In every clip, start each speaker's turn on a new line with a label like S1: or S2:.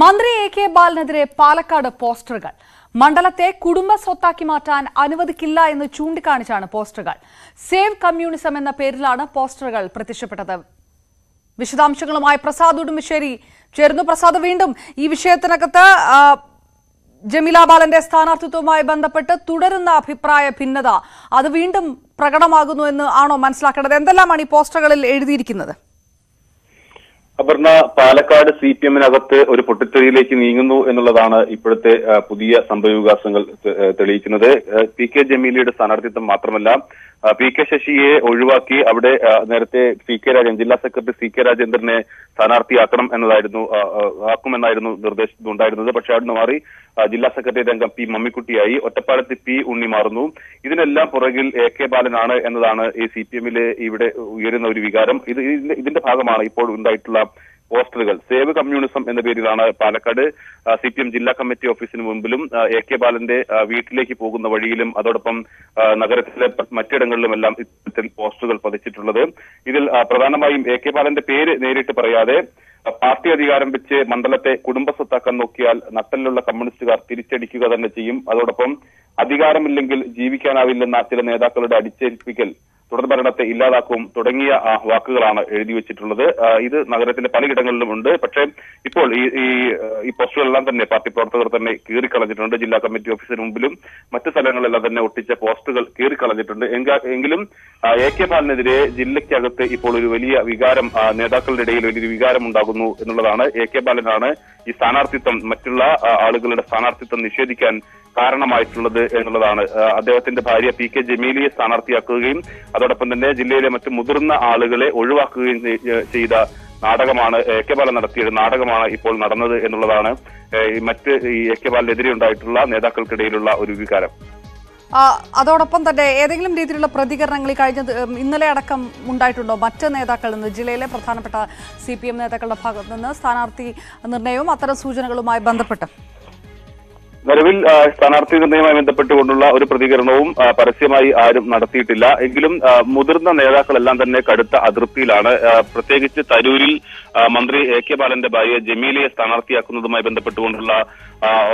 S1: മന്ത്രി A K ബാലനെതിരെ Palakkad പോസ്റ്ററുകൾ മണ്ഡലത്തെ കുടുംബ സ്വത്താക്കി മാറ്റാൻ അനുവദിക്കില്ല എന്ന് ചൂണ്ടിക്കാണിച്ചാണ് പോസ്റ്ററുകൾ സേവ് കമ്മ്യൂണിസം എന്ന പേരിലാണ് പോസ്റ്ററുകൾ പ്രത്യക്ഷപ്പെട്ടത് വിശദാംശങ്ങളുമായി പ്രസാദ് ഉടുമ്പശ്ശേരി ചേർന്നു പ്രസാദ് വീണ്ടും ഈ വിഷയത്തിനകത്ത് ജമീല ബാലന്റെ സ്ഥാനാർത്ഥിത്വവുമായി ബന്ധപ്പെട്ട് തുടരുന്ന അഭിപ്രായ ഭിന്നത അത് വീണ്ടും പ്രകടമാകുന്നു എന്ന് ആണോ മനസ്സിലാക്കേണ്ടത് എന്തെല്ലാമാണ് ഈ പോസ്റ്ററുകളിൽ എഴുതിയിരിക്കുന്നത്
S2: അപർണ പാലക്കാട് സി പി എമ്മിനകത്ത് ഒരു പൊട്ടിത്തെറിയിലേക്ക് നീങ്ങുന്നു എന്നുള്ളതാണ് ഇപ്പോഴത്തെ പുതിയ സംഭവവികാസങ്ങൾ തെളിയിക്കുന്നത് പി കെ ജമീലിയുടെ സ്ഥാനാർത്ഥിത്വം മാത്രമല്ല പി കെ ശശിയെ ഒഴിവാക്കി അവിടെ നേരത്തെ സി കെ രാജൻ ജില്ലാ സെക്രട്ടറി സി കെ രാജേന്ദ്രനെ സ്ഥാനാർത്ഥിയാക്കണം എന്നതായിരുന്നു ആക്കുമെന്നായിരുന്നു നിർദ്ദേശം ഉണ്ടായിരുന്നത് പക്ഷെ അവിടുന്ന് മാറി ജില്ലാ സെക്രട്ടറി രംഗം പി മമ്മിക്കുട്ടിയായി ഒറ്റപ്പാലത്ത് പി ഉണ്ണി മാറുന്നു ഇതിനെല്ലാം പുറകിൽ എ കെ ബാലനാണ് എന്നതാണ് ഈ സി പി എമ്മിലെ ഇവിടെ ഉയരുന്ന ഒരു വികാരം ഇത് ഇതിന്റെ ഭാഗമാണ് ഇപ്പോൾ ഉണ്ടായിട്ടുള്ള പോസ്റ്ററുകൾ സേവ് കമ്മ്യൂണിസം എന്ന പേരിലാണ് പാലക്കാട് സി പി എം ജില്ലാ കമ്മിറ്റി ഓഫീസിന് മുമ്പിലും എ കെ ബാലന്റെ വീട്ടിലേക്ക് പോകുന്ന വഴിയിലും അതോടൊപ്പം നഗരത്തിലെ മറ്റിടങ്ങളിലുമെല്ലാം ഇത്തരത്തിൽ പോസ്റ്ററുകൾ പതിച്ചിട്ടുള്ളത് ഇതിൽ പ്രധാനമായും എ കെ ബാലന്റെ പേര് നേരിട്ട് പറയാതെ പാർട്ടി അധികാരം വെച്ച് മണ്ഡലത്തെ കുടുംബസ്വത്താക്കാൻ നോക്കിയാൽ നട്ടലിലുള്ള കമ്മ്യൂണിസ്റ്റുകാർ തിരിച്ചടിക്കുക തന്നെ ചെയ്യും അതോടൊപ്പം അധികാരമില്ലെങ്കിൽ ജീവിക്കാനാവില്ലെന്ന ചില നേതാക്കളുടെ അടിച്ചേൽപ്പിക്കൽ തുടർ ഭരണത്തെ ഇല്ലാതാക്കും തുടങ്ങിയ വാക്കുകളാണ് എഴുതി വെച്ചിട്ടുള്ളത് ഇത് നഗരത്തിന്റെ പലയിടങ്ങളിലും ഉണ്ട് പക്ഷേ ഇപ്പോൾ ഈ ഈ പോസ്റ്ററുകളെല്ലാം തന്നെ പാർട്ടി പ്രവർത്തകർ തന്നെ കീറിക്കളഞ്ഞിട്ടുണ്ട് ജില്ലാ കമ്മിറ്റി ഓഫീസിന് മുമ്പിലും മറ്റു സ്ഥലങ്ങളെല്ലാം തന്നെ ഒട്ടിച്ച പോസ്റ്ററുകൾ കീറിക്കളഞ്ഞിട്ടുണ്ട് എങ്കിലും എ കെ ബാലിനെതിരെ ജില്ലയ്ക്കകത്ത് ഇപ്പോൾ ഒരു വലിയ വികാരം നേതാക്കളുടെ ഇടയിൽ വലിയൊരു വികാരം ഉണ്ടാകുന്നു എന്നുള്ളതാണ് എ കെ ബാലനാണ് ഈ സ്ഥാനാർത്ഥിത്വം മറ്റുള്ള ആളുകളുടെ സ്ഥാനാർത്ഥിത്വം നിഷേധിക്കാൻ കാരണമായിട്ടുള്ളത് എന്നുള്ളതാണ് അദ്ദേഹത്തിന്റെ ഭാര്യ പി കെ ജമീലിയെ സ്ഥാനാർത്ഥിയാക്കുകയും അതോടൊപ്പം തന്നെ ജില്ലയിലെ മറ്റ് മുതിർന്ന ആളുകളെ ഒഴിവാക്കുകയും ചെയ്ത നാടകമാണ് എ കെ ബാലൻ നടത്തിയ നാടകമാണ് ഇപ്പോൾ നടന്നത് എന്നുള്ളതാണ് മറ്റ് ഈ എ കെ ബാലിനെതിരെ ഉണ്ടായിട്ടുള്ള നേതാക്കൾക്കിടയിലുള്ള ഒരു വികാരം
S1: അതോടൊപ്പം തന്നെ ഏതെങ്കിലും രീതിയിലുള്ള പ്രതികരണങ്ങൾ ഈ കഴിഞ്ഞ ഇന്നലെ അടക്കം ഉണ്ടായിട്ടുണ്ടോ മറ്റ് നേതാക്കളിൽ നിന്ന് ജില്ലയിലെ പ്രധാനപ്പെട്ട സി പി എം നേതാക്കളുടെ ഭാഗത്ത് നിന്ന് സ്ഥാനാർത്ഥി നിർണയവും അത്തരം സൂചനകളുമായി ബന്ധപ്പെട്ട്
S2: നിലവിൽ സ്ഥാനാർത്ഥി നിർണയവുമായി ബന്ധപ്പെട്ടുകൊണ്ടുള്ള ഒരു പ്രതികരണവും പരസ്യമായി ആരും നടത്തിയിട്ടില്ല എങ്കിലും മുതിർന്ന നേതാക്കളെല്ലാം തന്നെ കടുത്ത അതിർത്തിയിലാണ് പ്രത്യേകിച്ച് തരൂരിൽ മന്ത്രി എ കെ ബാലന്റെ ഭാര്യ ജമീലയെ സ്ഥാനാർത്ഥിയാക്കുന്നതുമായി ബന്ധപ്പെട്ടുകൊണ്ടുള്ള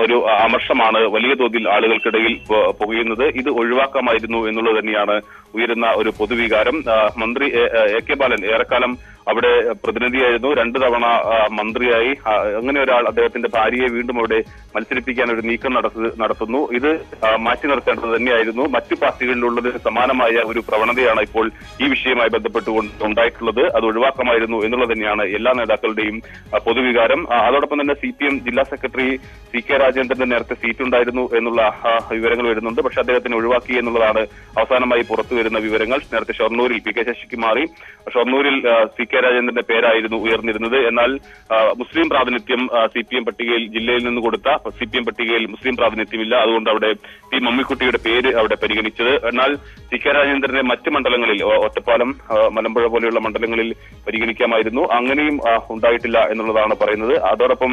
S2: ഒരു അമർഷമാണ് വലിയ തോതിൽ ആളുകൾക്കിടയിൽ പുകയുന്നത് ഇത് ഒഴിവാക്കാമായിരുന്നു എന്നുള്ളത് തന്നെയാണ് ഉയരുന്ന ഒരു പൊതുവികാരം മന്ത്രി എ കെ ബാലൻ ഏറെക്കാലം അവിടെ പ്രതിനിധിയായിരുന്നു രണ്ടു തവണ മന്ത്രിയായി അങ്ങനെ ഒരാൾ അദ്ദേഹത്തിന്റെ ഭാര്യയെ വീണ്ടും അവിടെ മത്സരിപ്പിക്കാൻ ഒരു നീക്കം നടത്തുന്നു ഇത് മാറ്റി നിർത്തേണ്ടത് തന്നെയായിരുന്നു മറ്റു പാർട്ടികളിലുള്ളതിന് സമാനമായ ഒരു പ്രവണതയാണ് ഇപ്പോൾ ഈ വിഷയവുമായി ബന്ധപ്പെട്ടുകൊണ്ട് ഉണ്ടായിട്ടുള്ളത് അത് ഒഴിവാക്കമായിരുന്നു എന്നുള്ളത് തന്നെയാണ് എല്ലാ നേതാക്കളുടെയും പൊതുവികാരം അതോടൊപ്പം തന്നെ സി പി എം ജില്ലാ സെക്രട്ടറി സി കെ രാജേന്ദ്രന്റെ നേരത്തെ സീറ്റ് ഉണ്ടായിരുന്നു എന്നുള്ള വിവരങ്ങൾ വരുന്നുണ്ട് പക്ഷെ അദ്ദേഹത്തിന് ഒഴിവാക്കി എന്നുള്ളതാണ് അവസാനമായി പുറത്തു വരുന്ന വിവരങ്ങൾ നേരത്തെ ഷൊർണൂരിൽ പി കെ ശശിക്ക് മാറി ഷൊർണൂരിൽ സി കെ രാജേന്ദ്രന്റെ പേരായിരുന്നു ഉയർന്നിരുന്നത് എന്നാൽ മുസ്ലിം പ്രാതിനിധ്യം സി പി എം പട്ടികയിൽ ജില്ലയിൽ നിന്ന് കൊടുത്ത സി പി എം പട്ടികയിൽ മുസ്ലിം പ്രാതിനിധ്യമില്ല അതുകൊണ്ട് അവിടെ പി മമ്മിക്കുട്ടിയുടെ പേര് അവിടെ പരിഗണിച്ചത് എന്നാൽ സി കെ രാജേന്ദ്രന്റെ മറ്റ് മണ്ഡലങ്ങളിൽ ഒറ്റപ്പാലം മലമ്പുഴ പോലെയുള്ള മണ്ഡലങ്ങളിൽ പരിഗണിക്കാമായിരുന്നു അങ്ങനെയും ഉണ്ടായിട്ടില്ല എന്നുള്ളതാണ് പറയുന്നത് അതോടൊപ്പം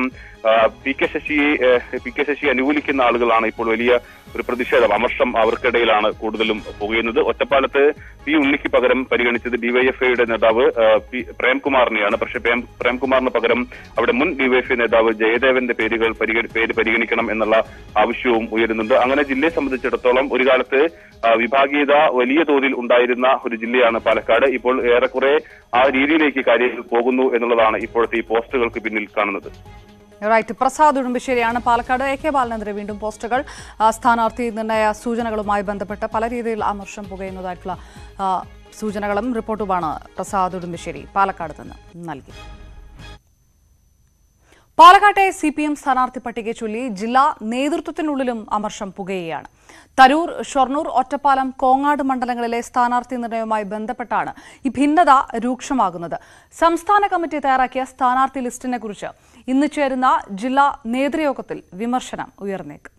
S2: പി കെ ശശിയെ പി കെ ശശി അനുകൂലിക്കുന്ന ആളുകളാണ് ഇപ്പോൾ വലിയ ഒരു പ്രതിഷേധം അമർഷം അവർക്കിടയിലാണ് കൂടുതലും പുകയുന്നത് ഒറ്റപ്പാലത്ത് പി ഉണ്ണിക്ക് പകരം പരിഗണിച്ചത് ഡിവൈഎഫ്ഐയുടെ നേതാവ് പി പ്രേംകുമാറിനെയാണ് പക്ഷേ പ്രേംകുമാറിന് പകരം അവിടെ മുൻ ഡിവൈഎഫ്ഐ നേതാവ് ജയദേവന്റെ പേരുകൾ പേര് പരിഗണിക്കണം എന്നുള്ള ആവശ്യവും ഉയരുന്നുണ്ട് അങ്ങനെ ജില്ലയെ സംബന്ധിച്ചിടത്തോളം ഒരു കാലത്ത് വിഭാഗീയത വലിയ തോതിൽ ഉണ്ടായിരുന്ന ഒരു ജില്ലയാണ് പാലക്കാട് ഇപ്പോൾ ഏറെക്കുറെ ആ രീതിയിലേക്ക് കാര്യങ്ങൾ പോകുന്നു എന്നുള്ളതാണ് ഇപ്പോഴത്തെ ഈ പോസ്റ്റുകൾക്ക് പിന്നിൽ കാണുന്നത്
S1: റൈറ്റ് പ്രസാദ് ഉടുമ്പശ്ശേരിയാണ് പാലക്കാട് എ കെ ബാലനെതിരെ വീണ്ടും പോസ്റ്റുകൾ സ്ഥാനാർത്ഥി നിർണയ സൂചനകളുമായി ബന്ധപ്പെട്ട് പല രീതിയിൽ ആമർശം പുകയുന്നതായിട്ടുള്ള സൂചനകളും റിപ്പോർട്ടുമാണ് പ്രസാദ് ഉടുമ്പശ്ശേരി പാലക്കാട് നിന്ന് നൽകി പാലക്കാട്ടെ സി പി എം സ്ഥാനാർത്ഥി പട്ടികയെ ചൊല്ലി ജില്ലാ നേതൃത്വത്തിനുള്ളിലും അമർഷം പുകയുകയാണ് തരൂർ ഷൊർണൂർ ഒറ്റപ്പാലം കോങ്ങാട് മണ്ഡലങ്ങളിലെ സ്ഥാനാർത്ഥി നിർണയവുമായി ബന്ധപ്പെട്ടാണ് ഈ ഭിന്നത രൂക്ഷമാകുന്നത് സംസ്ഥാന കമ്മിറ്റി തയ്യാറാക്കിയ സ്ഥാനാർത്ഥി ലിസ്റ്റിനെ കുറിച്ച് ഇന്ന് ചേരുന്ന ജില്ലാ നേതൃയോഗത്തിൽ വിമർശനം ഉയർന്നേക്കും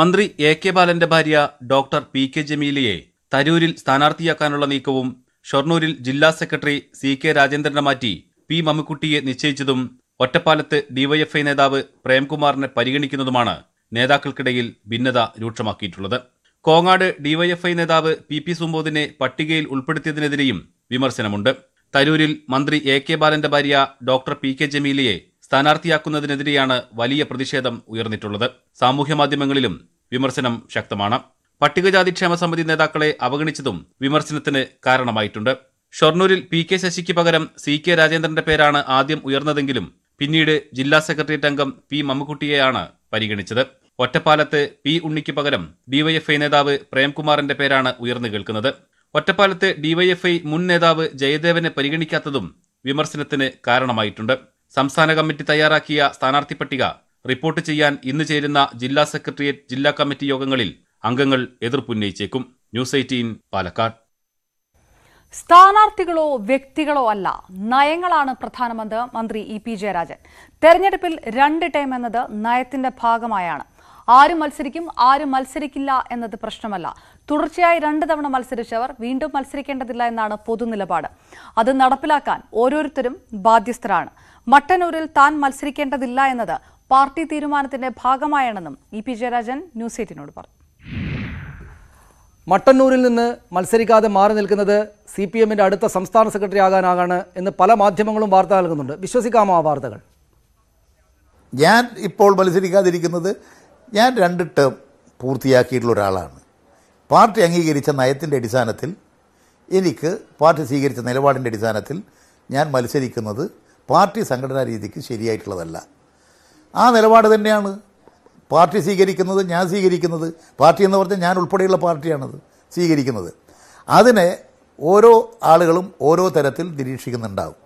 S3: മന്ത്രി എ കെ ബാലന്റെ ഭാര്യ ഡോക്ടർ പി കെ ജമീലിയെ തരൂരിൽ സ്ഥാനാർത്ഥിയാക്കാനുള്ള നീക്കവും ഷൊർണൂരിൽ ജില്ലാ സെക്രട്ടറി സി കെ രാജേന്ദ്രനെ മാറ്റി പി മമ്മിക്കുട്ടിയെ നിശ്ചയിച്ചതും ഒറ്റപ്പാലത്ത് ഡിവൈഎഫ്ഐ നേതാവ് പ്രേംകുമാറിനെ പരിഗണിക്കുന്നതുമാണ് നേതാക്കൾക്കിടയിൽ ഭിന്നത രൂക്ഷമാക്കിയിട്ടുള്ളത് കോങ്ങാട് ഡിവൈഎഫ്ഐ നേതാവ് പി പി സുബോധിനെ പട്ടികയിൽ ഉൾപ്പെടുത്തിയതിനെതിരെയും വിമർശനമുണ്ട് തരൂരിൽ മന്ത്രി എ കെ ബാലന്റെ ഭാര്യ ഡോക്ടർ പി കെ ജമീലിയെ സ്ഥാനാർത്ഥിയാക്കുന്നതിനെതിരെയാണ് വലിയ പ്രതിഷേധം ഉയർന്നിട്ടുള്ളത് സാമൂഹ്യമാധ്യമങ്ങളിലും വിമർശനം ശക്തമാണ് പട്ടികജാതി ക്ഷേമ സമിതി നേതാക്കളെ അവഗണിച്ചതും വിമർശനത്തിന് കാരണമായിട്ടുണ്ട് ഷൊർണൂരിൽ പി കെ ശശിക്ക് പകരം സി കെ രാജേന്ദ്രന്റെ പേരാണ് ആദ്യം ഉയർന്നതെങ്കിലും പിന്നീട് ജില്ലാ സെക്രട്ടേറിയറ്റ് അംഗം പി മമ്മക്കുട്ടിയെയാണ് പരിഗണിച്ചത് ഒറ്റപ്പാലത്ത് പി ഉണ്ണിക്ക് പകരം ഡിവൈഎഫ്ഐ നേതാവ് പ്രേംകുമാറിന്റെ പേരാണ് ഉയർന്നു കേൾക്കുന്നത് ഒറ്റപ്പാലത്ത് ഡിവൈഎഫ്ഐ മുൻ നേതാവ് ജയദേവനെ പരിഗണിക്കാത്തതും വിമർശനത്തിന് കാരണമായിട്ടുണ്ട് സംസ്ഥാന കമ്മിറ്റി തയ്യാറാക്കിയ സ്ഥാനാർത്ഥി പട്ടിക റിപ്പോർട്ട് ചെയ്യാൻ ഇന്ന് ചേരുന്ന ജില്ലാ സെക്രട്ടേറിയറ്റ് ജില്ലാ കമ്മിറ്റി യോഗങ്ങളിൽ അംഗങ്ങൾ എതിർപ്പുന്നയിച്ചേക്കും ന്യൂസ് എയ്റ്റീൻ പാലക്കാട്
S1: സ്ഥാനാർത്ഥികളോ വ്യക്തികളോ അല്ല നയങ്ങളാണ് പ്രധാനമന്ത്രി മന്ത്രി ഇ പി ജയരാജൻ തെരഞ്ഞെടുപ്പിൽ രണ്ട് ടൈം എന്നത് നയത്തിന്റെ ഭാഗമായാണ് ആര് മത്സരിക്കും ആര് മത്സരിക്കില്ല എന്നത് പ്രശ്നമല്ല തുടർച്ചയായി രണ്ട് തവണ മത്സരിച്ചവർ വീണ്ടും മത്സരിക്കേണ്ടതില്ല എന്നാണ് പൊതുനിലപാട് അത് നടപ്പിലാക്കാൻ ഓരോരുത്തരും ബാധ്യസ്ഥരാണ് മട്ടന്നൂരിൽ താൻ മത്സരിക്കേണ്ടതില്ല എന്നത് പാർട്ടി തീരുമാനത്തിന്റെ ഭാഗമായാണെന്നും ഇ പി ജയരാജൻ ന്യൂസ് എയ്റ്റിനോട് പറഞ്ഞു
S4: മട്ടന്നൂരിൽ നിന്ന് മത്സരിക്കാതെ മാറി നിൽക്കുന്നത് സി പി എമ്മിൻ്റെ അടുത്ത സംസ്ഥാന സെക്രട്ടറി ആകാനാകാണ് എന്ന് പല മാധ്യമങ്ങളും വാർത്ത നൽകുന്നുണ്ട് വിശ്വസിക്കാമോ ആ വാർത്തകൾ
S5: ഞാൻ ഇപ്പോൾ മത്സരിക്കാതിരിക്കുന്നത് ഞാൻ രണ്ട് ടേം പൂർത്തിയാക്കിയിട്ടുള്ള ഒരാളാണ് പാർട്ടി അംഗീകരിച്ച നയത്തിൻ്റെ അടിസ്ഥാനത്തിൽ എനിക്ക് പാർട്ടി സ്വീകരിച്ച നിലപാടിൻ്റെ അടിസ്ഥാനത്തിൽ ഞാൻ മത്സരിക്കുന്നത് പാർട്ടി സംഘടനാ രീതിക്ക് ശരിയായിട്ടുള്ളതല്ല ആ നിലപാട് തന്നെയാണ് പാർട്ടി സ്വീകരിക്കുന്നത് ഞാൻ സ്വീകരിക്കുന്നത് പാർട്ടി എന്ന് പറഞ്ഞാൽ ഞാൻ ഉൾപ്പെടെയുള്ള പാർട്ടിയാണത് സ്വീകരിക്കുന്നത് അതിനെ ഓരോ ആളുകളും ഓരോ തരത്തിൽ നിരീക്ഷിക്കുന്നുണ്ടാവും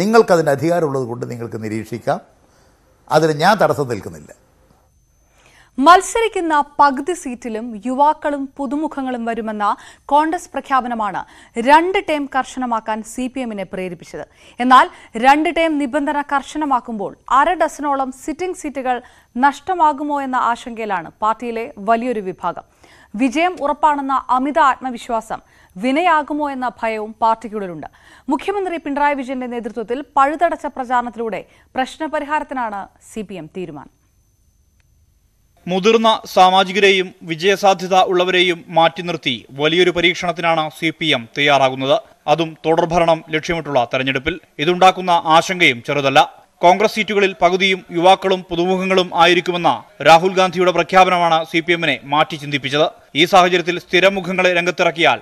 S5: നിങ്ങൾക്കതിൻ്റെ അധികാരമുള്ളത് കൊണ്ട് നിങ്ങൾക്ക് നിരീക്ഷിക്കാം അതിന് ഞാൻ തടസ്സം നിൽക്കുന്നില്ല
S1: മത്സരിക്കുന്ന പകുതി സീറ്റിലും യുവാക്കളും പുതുമുഖങ്ങളും വരുമെന്ന കോൺഗ്രസ് പ്രഖ്യാപനമാണ് രണ്ട് ടേം കർശനമാക്കാൻ സി പി എമ്മിനെ പ്രേരിപ്പിച്ചത് എന്നാൽ രണ്ട് ടേം നിബന്ധന കർശനമാക്കുമ്പോൾ അര ഡസനോളം സിറ്റിംഗ് സീറ്റുകൾ നഷ്ടമാകുമോ എന്ന ആശങ്കയിലാണ് പാർട്ടിയിലെ വലിയൊരു വിഭാഗം വിജയം ഉറപ്പാണെന്ന അമിത ആത്മവിശ്വാസം വിനയാകുമോ എന്ന ഭയവും പാർട്ടിക്കുള്ളിലുണ്ട് മുഖ്യമന്ത്രി പിണറായി വിജയന്റെ നേതൃത്വത്തിൽ പഴുതടച്ച പ്രചാരണത്തിലൂടെ പ്രശ്നപരിഹാരത്തിനാണ് സി തീരുമാനം
S5: മുതിർന്ന സാമാജികരെയും വിജയസാധ്യത ഉള്ളവരെയും മാറ്റി നിർത്തി വലിയൊരു പരീക്ഷണത്തിനാണ് സി പി എം തയ്യാറാകുന്നത് അതും തുടർഭരണം ലക്ഷ്യമിട്ടുള്ള തെരഞ്ഞെടുപ്പിൽ ഇതുണ്ടാക്കുന്ന ആശങ്കയും ചെറുതല്ല കോൺഗ്രസ് സീറ്റുകളിൽ പകുതിയും യുവാക്കളും പുതുമുഖങ്ങളും ആയിരിക്കുമെന്ന രാഹുൽ ഗാന്ധിയുടെ പ്രഖ്യാപനമാണ് സി പി എമ്മിനെ മാറ്റി ചിന്തിപ്പിച്ചത് ഈ സാഹചര്യത്തിൽ സ്ഥിരമുഖങ്ങളെ രംഗത്തിറക്കിയാൽ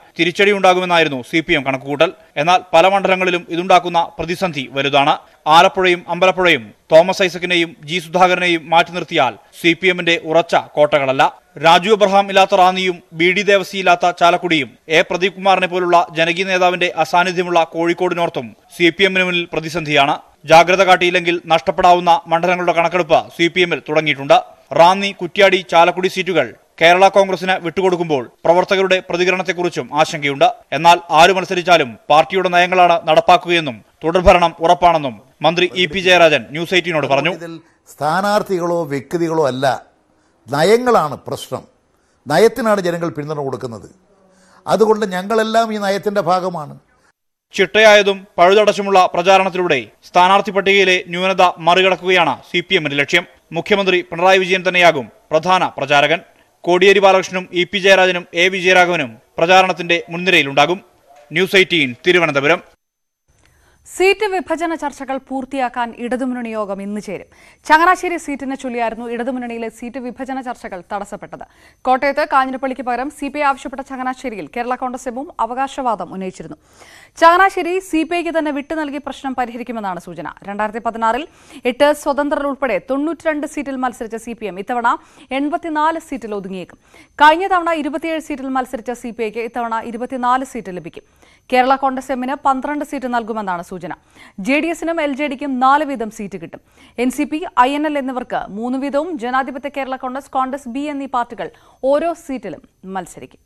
S5: ഉണ്ടാകുമെന്നായിരുന്നു സി പി എം കണക്കുകൂട്ടൽ എന്നാൽ പല മണ്ഡലങ്ങളിലും ഇതുണ്ടാക്കുന്ന പ്രതിസന്ധി വലുതാണ് ആലപ്പുഴയും അമ്പലപ്പുഴയും തോമസ് ഐസക്കിനെയും ജി സുധാകരനെയും മാറ്റി നിർത്തിയാൽ സി പി എമ്മിന്റെ ഉറച്ച കോട്ടകളല്ല രാജു അബ്രഹാം ഇല്ലാത്ത റാന്നിയും ബി ഡി ദേവസി ഇല്ലാത്ത ചാലക്കുടിയും എ പ്രദീപ് കുമാറിനെ പോലുള്ള ജനകീയ നേതാവിന്റെ അസാന്നിധ്യമുള്ള കോഴിക്കോടിനോർത്തും സി പി എമ്മിന് മുന്നിൽ പ്രതിസന്ധിയാണ് ജാഗ്രത കാട്ടിയില്ലെങ്കിൽ നഷ്ടപ്പെടാവുന്ന മണ്ഡലങ്ങളുടെ കണക്കെടുപ്പ് സി പി എമ്മിൽ തുടങ്ങിയിട്ടുണ്ട് റാന്നി കുറ്റ്യാടി ചാലക്കുടി സീറ്റുകൾ കേരള കോൺഗ്രസിന് വിട്ടുകൊടുക്കുമ്പോൾ പ്രവർത്തകരുടെ പ്രതികരണത്തെക്കുറിച്ചും ആശങ്കയുണ്ട് എന്നാൽ ആര് മത്സരിച്ചാലും പാർട്ടിയുടെ നയങ്ങളാണ് നടപ്പാക്കുകയെന്നും തുടർഭരണം ഉറപ്പാണെന്നും മന്ത്രി ഇ പി ജയരാജൻ ന്യൂസ് എയ്റ്റീനോട് പറഞ്ഞു സ്ഥാനാർത്ഥികളോ വ്യക്തികളോ അല്ല നയങ്ങളാണ് പ്രശ്നം നയത്തിനാണ് ജനങ്ങൾ പിന്തുണ കൊടുക്കുന്നത് അതുകൊണ്ട് ഞങ്ങളെല്ലാം ഈ നയത്തിൻ്റെ ഭാഗമാണ് ചിട്ടയായതും പഴുതടച്ചുമുള്ള പ്രചാരണത്തിലൂടെ സ്ഥാനാർത്ഥി പട്ടികയിലെ ന്യൂനത മറികടക്കുകയാണ് സി പി എമ്മിന്റെ ലക്ഷ്യം മുഖ്യമന്ത്രി പിണറായി വിജയൻ തന്നെയാകും പ്രധാന പ്രചാരകൻ കോടിയേരി ബാലകൃഷ്ണനും ഇ പി ജയരാജനും എ വിജയരാഘവനും പ്രചാരണത്തിന്റെ മുൻനിരയിലുണ്ടാകും ന്യൂസ് എയ്റ്റീൻ തിരുവനന്തപുരം
S1: സീറ്റ് വിഭജന ചർച്ചകൾ പൂർത്തിയാക്കാൻ ഇടതുമുന്നണി യോഗം ഇന്ന് ചേരും ചങ്ങനാശ്ശേരി സീറ്റിനെ ചൊല്ലിയായിരുന്നു ഇടതുമുന്നണിയിലെ സീറ്റ് വിഭജന ചർച്ചകൾ തടസ്സപ്പെട്ടത് കോട്ടയത്ത് കാഞ്ഞിരപ്പള്ളിക്ക് പകരം സി ആവശ്യപ്പെട്ട ചങ്ങനാശ്ശേരിയിൽ കേരള കോൺഗ്രസ് എമ്മും അവകാശവാദം ഉന്നയിച്ചിരുന്നു ചങ്ങനാശ്ശേരി സി പി ഐക്ക് തന്നെ വിട്ടു നൽകി പ്രശ്നം പരിഹരിക്കുമെന്നാണ് സൂചന രണ്ടായിരത്തി പതിനാറിൽ എട്ട് സ്വതന്ത്രർ ഉൾപ്പെടെ തൊണ്ണൂറ്റിരണ്ട് സീറ്റിൽ മത്സരിച്ച സി പി എം ഇത്തവണ എൺപത്തിനാല് സീറ്റിൽ ഒതുങ്ങിയേക്കും കഴിഞ്ഞ തവണ ഇരുപത്തിയേഴ് സീറ്റിൽ മത്സരിച്ച സി പി ഐക്ക് ഇത്തവണ ഇരുപത്തിനാല് സീറ്റ് ലഭിക്കും കേരള കോൺഗ്രസ് എമ്മിന് പന്ത്രണ്ട് സീറ്റ് നൽകുമെന്നാണ് സൂചന ജെ ഡി എസിനും എൽ ജെ ഡിക്കും നാല് വീതം സീറ്റ് കിട്ടും N C P I N L എന്നിവർക്ക് മൂന്ന് വീതവും ജനാധിപത്യ കേരള കോൺഗ്രസ് കോൺഗ്രസ് ബി എന്നീ പാർട്ടികൾ ഓരോ സീറ്റിലും മത്സരിക്കും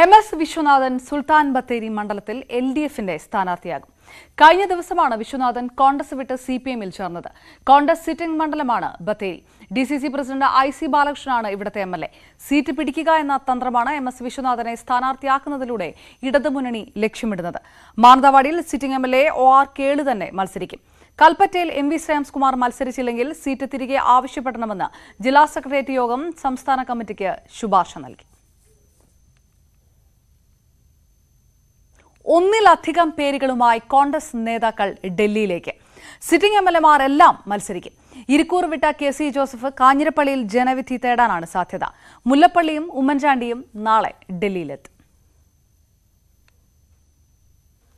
S1: എം എസ് വിശ്വനാഥൻ സുൽത്താൻ ബത്തേരി മണ്ഡലത്തിൽ എൽ ഡി എഫിന്റെ സ്ഥാനാർത്ഥിയാകും കഴിഞ്ഞ ദിവസമാണ് വിശ്വനാഥൻ കോൺഗ്രസ് വിട്ട് സി പി എമ്മിൽ ചേർന്നത് കോൺഗ്രസ് സിറ്റിംഗ് മണ്ഡലമാണ് Bathery D C C president I C ബാലകൃഷ്ണനാണ് ഇവിടുത്തെ എം എൽ എ സീറ്റ് പിടിക്കുക എന്ന തന്ത്രമാണ് എം എസ് വിശ്വനാഥനെ സ്ഥാനാർത്ഥിയാക്കുന്നതിലൂടെ ഇടതുമുന്നണി ലക്ഷ്യമിടുന്നത് മാനന്തവാടിയിൽ sitting M L A O R Kelu തന്നെ മത്സരിക്കും കൽപ്പറ്റയിൽ എം വി ശ്രേംസ്കുമാർ മത്സരിച്ചില്ലെങ്കിൽ സീറ്റ് തിരികെ ആവശ്യപ്പെടണമെന്ന് ജില്ലാ സെക്രട്ടേറിയറ്റ് യോഗം സംസ്ഥാന കമ്മിറ്റിക്ക് ശുപാർശ നൽകി ഒന്നിലധികം പേരുകളുമായി കോൺഗ്രസ് നേതാക്കൾ ഡൽഹിയിലേക്ക് സിറ്റിംഗ് എം എൽ എമാർ എല്ലാം മത്സരിക്കും ഇരിക്കൂർ വിട്ട കെ സി ജോസഫ് കാഞ്ഞിരപ്പള്ളിയിൽ ജനവിധി തേടാനാണ് സാധ്യത മുല്ലപ്പള്ളിയും ഉമ്മൻചാണ്ടിയും നാളെ ഡൽഹിയിലെത്തും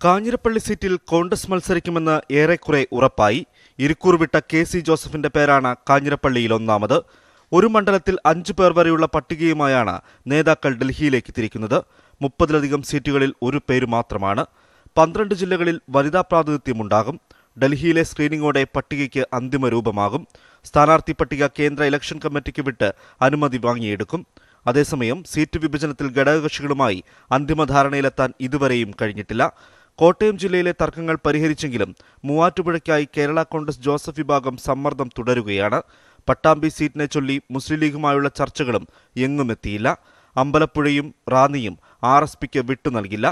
S4: കാഞ്ഞിരപ്പള്ളി സീറ്റിൽ കോൺഗ്രസ് മത്സരിക്കുമെന്ന് ഏറെക്കുറെ ഉറപ്പായി ഇരിക്കൂർ വിട്ട കെ സി ജോസഫിന്റെ പേരാണ് കാഞ്ഞിരപ്പള്ളിയിൽ ഒന്നാമത് ഒരു മണ്ഡലത്തിൽ അഞ്ചു പേർ വരെയുള്ള പട്ടികയുമായാണ് നേതാക്കൾ ഡൽഹിയിലേക്ക് തിരിക്കുന്നത് മുപ്പതിലധികം സീറ്റുകളിൽ ഒരു പേര് മാത്രമാണ് പന്ത്രണ്ട് ജില്ലകളിൽ വനിതാ പ്രാതിനിധ്യമുണ്ടാകും ഡൽഹിയിലെ സ്ക്രീനിംഗോടെ പട്ടികയ്ക്ക് അന്തിമ രൂപമാകും സ്ഥാനാർത്ഥി പട്ടിക കേന്ദ്ര ഇലക്ഷൻ കമ്മിറ്റിക്ക് വിട്ട് അനുമതി വാങ്ങിയെടുക്കും അതേസമയം സീറ്റ് വിഭജനത്തിൽ ഘടകകക്ഷികളുമായി അന്തിമ ധാരണയിലെത്താൻ ഇതുവരെയും കഴിഞ്ഞിട്ടില്ല കോട്ടയം ജില്ലയിലെ തർക്കങ്ങൾ പരിഹരിച്ചെങ്കിലും മൂവാറ്റുപുഴയ്ക്കായി കേരള കോൺഗ്രസ് ജോസഫ് വിഭാഗം സമ്മർദ്ദം തുടരുകയാണ് പട്ടാമ്പി സീറ്റിനെ ചൊല്ലി മുസ്ലിം ലീഗുമായുള്ള ചർച്ചകളും എങ്ങുമെത്തിയില്ല അമ്പലപ്പുഴയും റാന്നിയും ആർ എസ് പിക്ക് വിട്ടു നൽകില്ല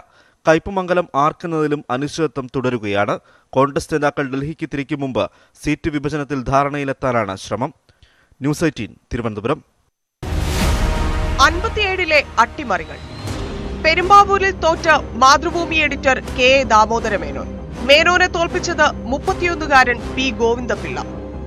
S4: കയ്പമംഗലം ആർക്കുന്നതിലും അനിശ്ചിതത്വം തുടരുകയാണ് കോൺഗ്രസ് നേതാക്കൾ ഡൽഹിക്ക് തിരിക്കും മുമ്പ് സീറ്റ് വിഭജനത്തിൽ ധാരണയിലെത്താനാണ് ശ്രമം ന്യൂസ് എയ്റ്റീൻ തിരുവനന്തപുരം
S6: അൻപത്തിയേഴിലെ അട്ടിമറികൾ പെരുമ്പാവൂരിൽ തോറ്റ Mathrubhumi editor K A Damodara Menon മേനോനെ തോൽപ്പിച്ചത് മുപ്പത്തിയൊന്നുകാരൻ പി ഗോവിന്ദപിള്ള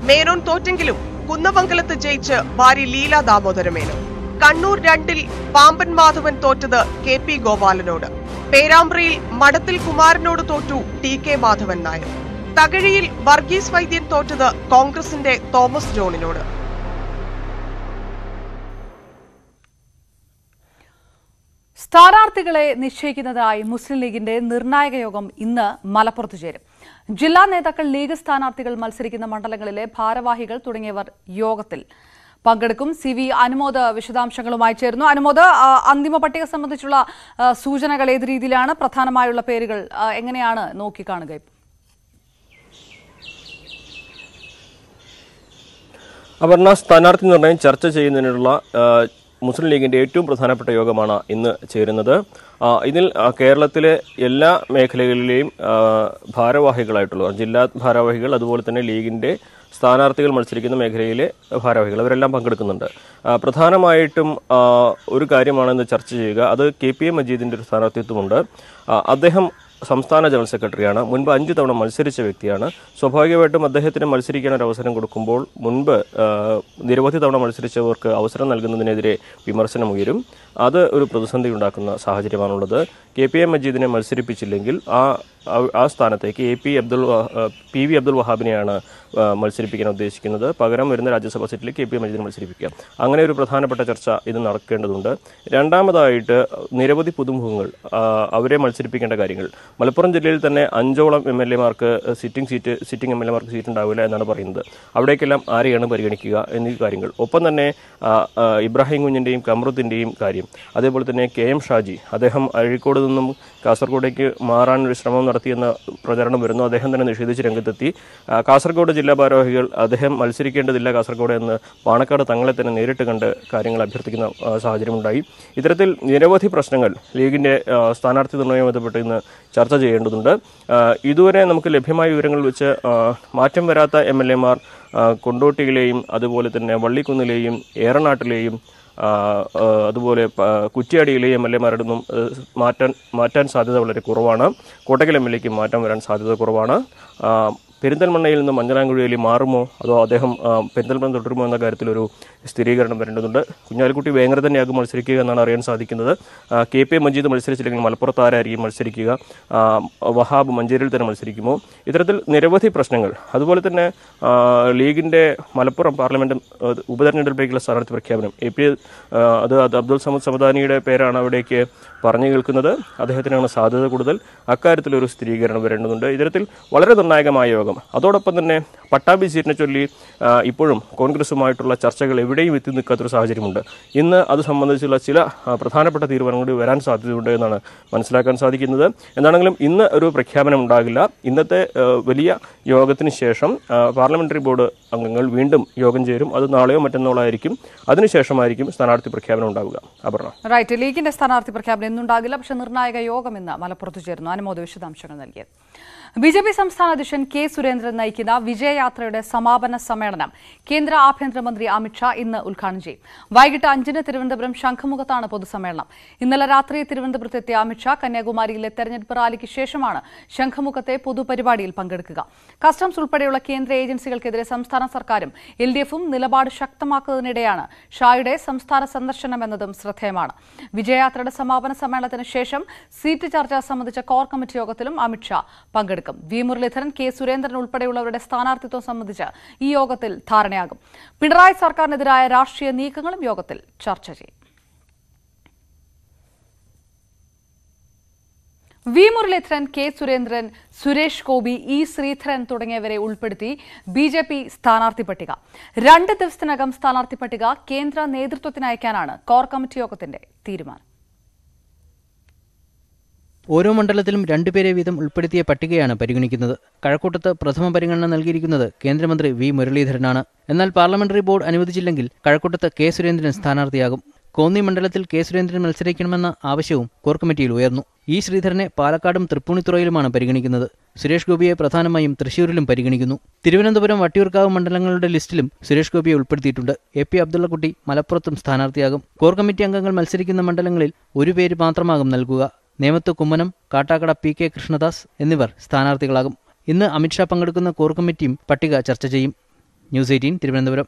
S6: മേനോൻ തോറ്റെങ്കിലും കുന്നമംഗലത്ത് ജയിച്ച് ഭാര്യ ലീല ദാമോദര മേനോൻ കണ്ണൂർ രണ്ടിൽ പാമ്പൻ മാധവൻ തോറ്റത് കെ പി ഗോപാലനോട് പേരാമ്പ്രയിൽ മഠത്തിൽ കുമാരനോട് തോറ്റു ടി കെ മാധവൻ നായർ തകഴിയിൽ
S1: വർഗീസ് വൈദ്യൻ തോറ്റത് കോൺഗ്രസിന്റെ തോമസ് ജോണിനോട് സ്ഥാനാർത്ഥികളെ നിശ്ചയിക്കുന്നതായി മുസ്ലിം ലീഗിന്റെ നിർണായക യോഗം ഇന്ന് മലപ്പുറത്ത് ചേരും ജില്ലാ നേതാക്കൾ ലീഗ് സ്ഥാനാർത്ഥികൾ മത്സരിക്കുന്ന മണ്ഡലങ്ങളിലെ ഭാരവാഹികൾ തുടങ്ങിയവർ യോഗത്തിൽ പങ്കെടുക്കും സി വി അനുമോദ് വിശദാംശങ്ങളുമായി ചേരുന്നു അനുമോദ് അന്തിമ പട്ടിക സംബന്ധിച്ചുള്ള സൂചനകൾ ഏത് രീതിയിലാണ് പ്രധാനമായുള്ള പേരുകൾ എങ്ങനെയാണ് നോക്കിക്കാണുക
S6: അപർണ സ്ഥാനാർത്ഥി നിർണയം ചർച്ച ചെയ്യുന്നതിനുള്ള മുസ്ലിം ലീഗിൻ്റെ ഏറ്റവും പ്രധാനപ്പെട്ട യോഗമാണ് ഇന്ന് ചേരുന്നത് ഇതിൽ കേരളത്തിലെ എല്ലാ മേഖലകളിലെയും ഭാരവാഹികളായിട്ടുള്ളവർ ജില്ലാ ഭാരവാഹികൾ അതുപോലെ തന്നെ ലീഗിൻ്റെ സ്ഥാനാർത്ഥികൾ മത്സരിക്കുന്ന മേഖലയിലെ ഭാരവാഹികൾ അവരെല്ലാം പങ്കെടുക്കുന്നുണ്ട് പ്രധാനമായിട്ടും ഒരു കാര്യമാണ് ഇന്ന് ചർച്ച ചെയ്യുക അത് കെ പി എ മജീദിൻ്റെ ഒരു സ്ഥാനാർത്ഥിത്വമുണ്ട് അദ്ദേഹം സംസ്ഥാന ജനറൽ സെക്രട്ടറിയാണ് മുൻപ് അഞ്ച് തവണ മത്സരിച്ച വ്യക്തിയാണ് സ്വാഭാവികമായിട്ടും അദ്ദേഹത്തിന് മത്സരിക്കാൻ ഒരു അവസരം കൊടുക്കുമ്പോൾ മുൻപ് നിരവധി തവണ മത്സരിച്ചവർക്ക് അവസരം നൽകുന്നതിനെതിരെ വിമർശനം ഉയരും അത് ഒരു പ്രതിസന്ധി ഉണ്ടാക്കുന്ന സാഹചര്യമാണുള്ളത് കെ പി എ മജീദിനെ മത്സരിപ്പിച്ചില്ലെങ്കിൽ ആ ആ സ്ഥാനത്തേക്ക് A P Abdul P V Abdul വഹാബിനെയാണ് മത്സരിപ്പിക്കാൻ ഉദ്ദേശിക്കുന്നത് പകരം വരുന്ന രാജ്യസഭാ സീറ്റിൽ കെ പി മജീദിനെ മത്സരിപ്പിക്കുക അങ്ങനെ ഒരു പ്രധാനപ്പെട്ട ചർച്ച ഇത് നടക്കേണ്ടതുണ്ട് രണ്ടാമതായിട്ട് നിരവധി പുതുമുഖങ്ങൾ അവരെ മത്സരിപ്പിക്കേണ്ട കാര്യങ്ങൾ മലപ്പുറം ജില്ലയിൽ തന്നെ അഞ്ചോളം എം എൽ മാർക്ക് sitting seat sitting M L മാർക്ക് സീറ്റ് ഉണ്ടാവില്ല എന്നാണ് പറയുന്നത് അവിടേക്കെല്ലാം ആരെയാണ് പരിഗണിക്കുക എന്നീ കാര്യങ്ങൾ ഒപ്പം തന്നെ ഇബ്രാഹിം കുഞ്ഞിൻ്റെയും കമറുദ്ദീൻ്റെയും കാര്യം അതേപോലെ തന്നെ കെ എം ഷാജി അദ്ദേഹം അഴീക്കോട് നിന്നും കാസർഗോഡേക്ക് മാറാനൊരു ശ്രമം നടത്തിയെന്ന പ്രചരണം വരുന്നു അദ്ദേഹം തന്നെ നിഷേധിച്ച് രംഗത്തെത്തി കാസർഗോഡ് ജില്ലാ ഭാരവാഹികൾ അദ്ദേഹം മത്സരിക്കേണ്ടതില്ല കാസർഗോഡ് എന്ന് പാണക്കാട് തങ്ങളെ തന്നെ നേരിട്ട് കണ്ട് കാര്യങ്ങൾ അഭ്യർത്ഥിക്കുന്ന സാഹചര്യമുണ്ടായി ഇത്തരത്തിൽ നിരവധി പ്രശ്നങ്ങൾ ലീഗിൻ്റെ സ്ഥാനാർത്ഥി നിർണ്ണയവുമായി ബന്ധപ്പെട്ട് ഇന്ന് ചർച്ച ചെയ്യേണ്ടതുണ്ട് ഇതുവരെ നമുക്ക് ലഭ്യമായ വിവരങ്ങൾ വെച്ച് മാറ്റം വരാത്ത എം എൽ എമാർ കൊണ്ടോട്ടിയിലെയും അതുപോലെ തന്നെ വള്ളിക്കുന്നിലെയും ഏറനാട്ടിലെയും അതുപോലെ കുറ്റ്യാടി ഇളയ എം എൽ എമാരുടെ മാറ്റാൻ മാറ്റാൻ സാധ്യത വളരെ കുറവാണ് കോട്ടക്കൽ എം എൽ എക്ക് മാറ്റം വരാൻ സാധ്യത കുറവാണ് പെരിന്തൽമണ്ണയിൽ നിന്ന് മഞ്ഞനാങ്കുഴിയിൽ മാറുമോ അതോ അദ്ദേഹം പെരിന്തൽമണ്ണ തുടരുമോ എന്ന കാര്യത്തിലൊരു സ്ഥിരീകരണം വരേണ്ടതുണ്ട് കുഞ്ഞാലിക്കുട്ടി വേങ്ങര തന്നെയാകും മത്സരിക്കുക എന്നാണ് അറിയാൻ സാധിക്കുന്നത് കെ പി മഞ്ജീത് മത്സരിച്ചില്ലെങ്കിൽ മലപ്പുറത്ത് ആരായിരിക്കും മത്സരിക്കുക വഹാബ് മഞ്ചേരിൽ തന്നെ മത്സരിക്കുമോ ഇത്തരത്തിൽ നിരവധി പ്രശ്നങ്ങൾ അതുപോലെ തന്നെ ലീഗിൻ്റെ മലപ്പുറം പാർലമെൻറ്റ് ഉപതെരഞ്ഞെടുപ്പിലേക്കുള്ള സ്ഥാനാർത്ഥി പ്രഖ്യാപനം എ പി അത് അബ്ദുൽ സമദ് സമദാനിയുടെ പേരാണ് അവിടേക്ക് പറഞ്ഞു കേൾക്കുന്നത് അദ്ദേഹത്തിനാണ് സാധ്യത കൂടുതൽ അക്കാര്യത്തിലൊരു സ്ഥിരീകരണം വരേണ്ടതുണ്ട് ഇത്തരത്തിൽ വളരെ നിർണായകമായ യോഗം അതോടൊപ്പം തന്നെ പട്ടാഭി സീറ്റിനെ ചൊല്ലി ഇപ്പോഴും കോൺഗ്രസുമായിട്ടുള്ള ചർച്ചകൾ എവിടെ ഇവിടെയും എത്തി നിൽക്കാത്തൊരു സാഹചര്യമുണ്ട് ഇന്ന് അത് സംബന്ധിച്ചുള്ള ചില പ്രധാനപ്പെട്ട കൂടി വരാൻ സാധ്യതയുണ്ട് എന്നാണ് മനസ്സിലാക്കാൻ സാധിക്കുന്നത് എന്താണെങ്കിലും ഇന്ന് ഒരു പ്രഖ്യാപനം ഉണ്ടാകില്ല ഇന്നത്തെ വലിയ യോഗത്തിന് ശേഷം പാർലമെൻ്ററി ബോർഡ് അംഗങ്ങൾ വീണ്ടും യോഗം ചേരും അത് നാളെയോ മറ്റന്നാളായിരിക്കും അതിനുശേഷമായിരിക്കും സ്ഥാനാർത്ഥി പ്രഖ്യാപനം ഉണ്ടാവുക അപർണ
S1: റൈറ്റ് ലീഗിന്റെ സ്ഥാനാർത്ഥി പ്രഖ്യാപനം ഇന്നുണ്ടാകില്ല പക്ഷേ നിർണായക യോഗം ഇന്ന് മലപ്പുറത്ത് ചേരുന്നു അനുമോദ വിശദാംശങ്ങൾ നൽകിയത് ബി ജെ പി സംസ്ഥാന അധ്യക്ഷൻ കെ സുരേന്ദ്രൻ നയിക്കുന്ന വിജയയാത്രയുടെ സമാപന സമ്മേളനം കേന്ദ്ര ആഭ്യന്തരമന്ത്രി അമിത്ഷാ ഇന്ന് ഉദ്ഘാടനം ചെയ്യും വൈകിട്ട് അഞ്ചിന് തിരുവനന്തപുരം ശംഖുമുഖത്താണ് പൊതുസമ്മേളനം ഇന്നലെ രാത്രി തിരുവനന്തപുരത്തെത്തിയ അമിത്ഷാ കന്യാകുമാരിയിലെ തെരഞ്ഞെടുപ്പ് റാലിക്ക് ശേഷമാണ് ശംഖുമുഖത്തെ പൊതുപരിപാടിയിൽ പങ്കെടുക്കുക കസ്റ്റംസ് ഉൾപ്പെടെയുള്ള കേന്ദ്ര ഏജൻസികൾക്കെതിരെ സംസ്ഥാന സർക്കാരും എൽ ഡി എഫും നിലപാട് ശക്തമാക്കുന്നതിനിടെയാണ് ഷായുടെ സംസ്ഥാന സന്ദർശനം എന്നതും ശ്രദ്ധേയമാണ് വിജയയാത്രയുടെ സമാപന സമ്മേളനത്തിന് ശേഷം സീറ്റ് ചർച്ച സംബന്ധിച്ച കോർ കമ്മിറ്റി യോഗത്തിലും അമിത്ഷാ പങ്കെടുക്കും പങ്കെടുക്കും വി മുരളീധരൻ കെ സുരേന്ദ്രൻ ഉൾപ്പെടെയുള്ളവരുടെ സ്ഥാനാർത്ഥിത്വം സംബന്ധിച്ച് ഈ യോഗത്തിൽ ധാരണയാകും പിണറായി സർക്കാരിനെതിരായ രാഷ്ട്രീയ നീക്കങ്ങളും യോഗത്തിൽ ചർച്ച ചെയ്യും V Muraleedharan K Surendran Suresh Gopi E Sreedharan തുടങ്ങിയവരെ ഉൾപ്പെടുത്തി ബി ജെ പി സ്ഥാനാർത്ഥി പട്ടിക രണ്ട് ദിവസത്തിനകം സ്ഥാനാർത്ഥി പട്ടിക കേന്ദ്ര നേതൃത്വത്തിന് അയക്കാനാണ് കോർ കമ്മിറ്റി യോഗത്തിന്റെ തീരുമാനം
S3: ഓരോ മണ്ഡലത്തിലും രണ്ടുപേരെ വീതം ഉൾപ്പെടുത്തിയ പട്ടികയാണ് പരിഗണിക്കുന്നത് കഴക്കൂട്ടത്ത് പ്രഥമ പരിഗണന നൽകിയിരിക്കുന്നത് കേന്ദ്രമന്ത്രി വി മുരളീധരനാണ് എന്നാൽ പാർലമെന്ററി ബോർഡ് അനുവദിച്ചില്ലെങ്കിൽ കഴക്കൂട്ടത്ത് കെ സുരേന്ദ്രൻ സ്ഥാനാർത്ഥിയാകും കോന്നി മണ്ഡലത്തിൽ കെ സുരേന്ദ്രൻ മത്സരിക്കണമെന്ന ആവശ്യവും കോർ കമ്മിറ്റിയിൽ ഉയർന്നു ഇ ശ്രീധരനെ പാലക്കാടും തൃപ്പൂണിത്തുറയിലുമാണ് പരിഗണിക്കുന്നത് സുരേഷ് ഗോപിയെ പ്രധാനമായും തൃശൂരിലും പരിഗണിക്കുന്നു തിരുവനന്തപുരം വട്ടിയൂർക്കാവ് മണ്ഡലങ്ങളുടെ ലിസ്റ്റിലും സുരേഷ് ഗോപിയെ ഉൾപ്പെടുത്തിയിട്ടുണ്ട് എ പി അബ്ദുള്ളക്കുട്ടി മലപ്പുറത്തും സ്ഥാനാർത്ഥിയാകും കോർ കമ്മിറ്റി അംഗങ്ങൾ മത്സരിക്കുന്ന മണ്ഡലങ്ങളിൽ ഒരു പേര് മാത്രമാകും നൽകുക നേമത്ത് കുമ്മനം കാട്ടാക്കട പി കെ കൃഷ്ണദാസ് എന്നിവർ സ്ഥാനാർത്ഥികളാകും ഇന്ന് അമിത്ഷാ പങ്കെടുക്കുന്ന കോർ കമ്മിറ്റിയും പട്ടിക ചർച്ച ചെയ്യും ന്യൂസ് എയ്റ്റീൻ തിരുവനന്തപുരം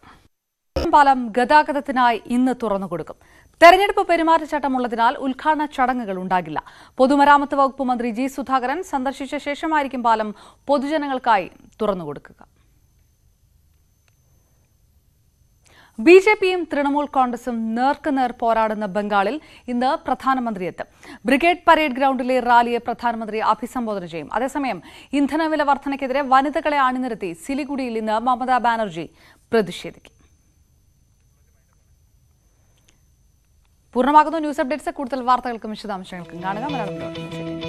S1: പാലം ഗതാഗതത്തിനായി ഇന്ന് തുറന്നുകൊടുക്കും തെരഞ്ഞെടുപ്പ് പെരുമാറ്റച്ചട്ടമുള്ളതിനാൽ ഉദ്ഘാടന ചടങ്ങുകൾ ഉണ്ടാകില്ല പൊതുമരാമത്ത് വകുപ്പ് മന്ത്രി ജി സുധാകരൻ സന്ദർശിച്ച ശേഷമായിരിക്കും പാലം പൊതുജനങ്ങൾക്കായി തുറന്നുകൊടുക്കുക ബി ജെ പിയും തൃണമൂൽ കോൺഗ്രസും നേർക്കുനേർ പോരാടുന്ന ബംഗാളിൽ ഇന്ന് പ്രധാനമന്ത്രി എത്തും ബ്രിഗേഡ് പരേഡ് ഗ്രൗണ്ടിലെ റാലിയെ പ്രധാനമന്ത്രി അഭിസംബോധന ചെയ്യും അതേസമയം ഇന്ധനവില വർധനയ്ക്കെതിരെ വനിതകളെ അണിനിരത്തി സിലിഗുഡിയിൽ ഇന്ന് മമതാ ബാനർജി പ്രതിഷേധിക്കും പൂർണ്ണമാകുന്ന ന്യൂസ് അപ്ഡേറ്റ്സ് കൂടുതൽ വാർത്തകൾക്കും വിശദാംശങ്ങൾക്കും കാണുക മലയാളം